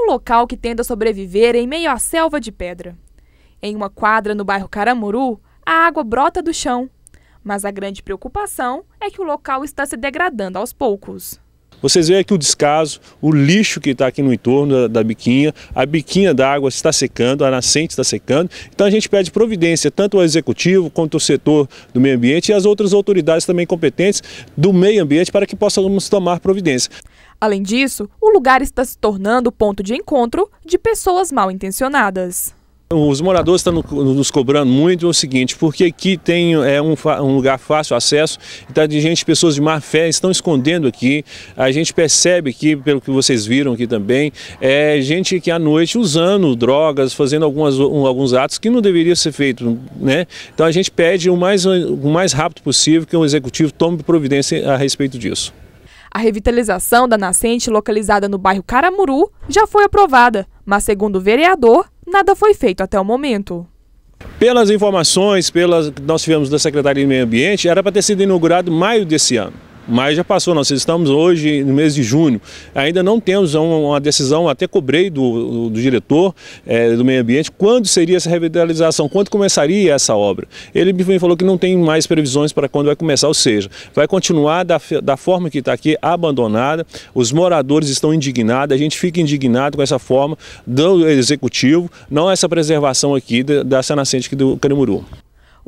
um local que tende a sobreviver em meio à selva de pedra. Em uma quadra no bairro Caramuru, a água brota do chão, mas a grande preocupação é que o local está se degradando aos poucos. Vocês veem aqui o descaso, o lixo que está aqui no entorno da, da biquinha, a biquinha d'água está secando, a nascente está secando. Então a gente pede providência, tanto ao executivo quanto ao setor do meio ambiente e as outras autoridades também competentes do meio ambiente para que possamos tomar providência. Além disso, o lugar está se tornando ponto de encontro de pessoas mal intencionadas. Os moradores estão nos cobrando muito o seguinte, porque aqui tem é um, um lugar fácil acesso, está de gente, pessoas de má fé estão escondendo aqui. A gente percebe aqui, pelo que vocês viram aqui também, é gente que à noite usando drogas, fazendo algumas, um, alguns atos que não deveria ser feito, né? Então a gente pede o mais, o mais rápido possível que o executivo tome providência a respeito disso. A revitalização da nascente localizada no bairro Caramuru já foi aprovada, mas, segundo o vereador, nada foi feito até o momento. Pelas informações pelas que nós tivemos da Secretaria de Meio Ambiente, era para ter sido inaugurado em maio desse ano mas já passou, nós estamos hoje no mês de junho, ainda não temos uma decisão, até cobrei do, do diretor é, do meio ambiente, quando seria essa revitalização, quando começaria essa obra. Ele me falou que não tem mais previsões para quando vai começar, ou seja, vai continuar da, da forma que está aqui, abandonada, os moradores estão indignados, a gente fica indignado com essa forma do executivo, não essa preservação aqui dessa nascente aqui do Carimuru.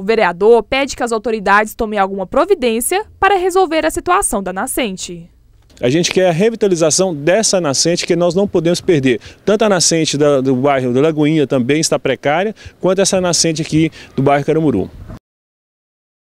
O vereador pede que as autoridades tomem alguma providência para resolver a situação da nascente. A gente quer a revitalização dessa nascente que nós não podemos perder. Tanto a nascente do bairro do Lagoinha também está precária, quanto essa nascente aqui do bairro Caramuru.